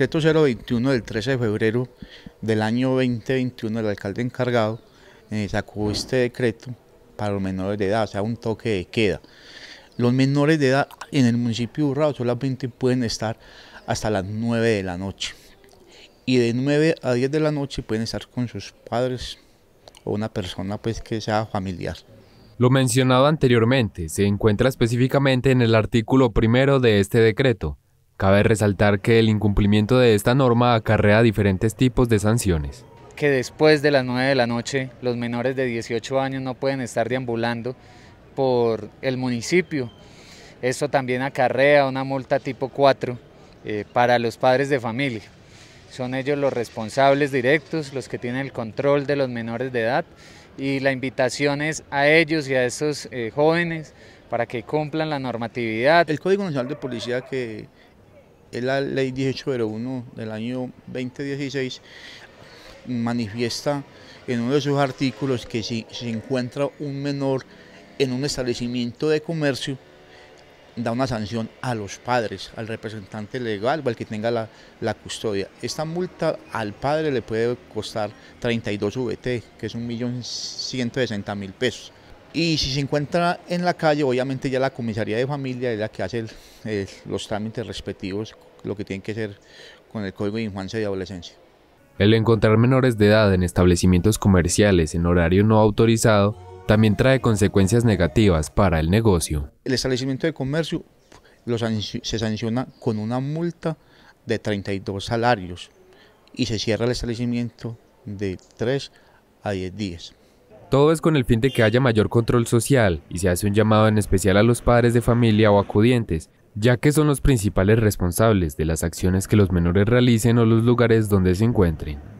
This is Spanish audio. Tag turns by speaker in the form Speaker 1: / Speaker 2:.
Speaker 1: decreto 021 del 13 de febrero del año 2021, el alcalde encargado eh, sacó este decreto para los menores de edad, o sea, un toque de queda. Los menores de edad en el municipio de Urrao solamente pueden estar hasta las 9 de la noche. Y de 9 a 10 de la noche pueden estar con sus padres o una persona pues que sea familiar.
Speaker 2: Lo mencionado anteriormente se encuentra específicamente en el artículo primero de este decreto, Cabe resaltar que el incumplimiento de esta norma acarrea diferentes tipos de sanciones.
Speaker 3: Que después de las 9 de la noche los menores de 18 años no pueden estar deambulando por el municipio. Esto también acarrea una multa tipo 4 eh, para los padres de familia. Son ellos los responsables directos, los que tienen el control de los menores de edad y la invitación es a ellos y a esos eh, jóvenes para que cumplan la normatividad. El Código Nacional de Policía que la ley 1801
Speaker 1: del año 2016, manifiesta en uno de sus artículos que si se encuentra un menor en un establecimiento de comercio, da una sanción a los padres, al representante legal o al que tenga la, la custodia. Esta multa al padre le puede costar 32 VT, que es 1.160.000 pesos. Y si se encuentra en la calle, obviamente ya la comisaría de familia es la que hace los trámites respectivos, lo que tiene que hacer con el Código de Infancia y Adolescencia.
Speaker 2: El encontrar menores de edad en establecimientos comerciales en horario no autorizado también trae consecuencias negativas para el negocio.
Speaker 1: El establecimiento de comercio se sanciona con una multa de 32 salarios y se cierra el establecimiento de 3 a 10
Speaker 2: días. Todo es con el fin de que haya mayor control social y se hace un llamado en especial a los padres de familia o acudientes, ya que son los principales responsables de las acciones que los menores realicen o los lugares donde se encuentren.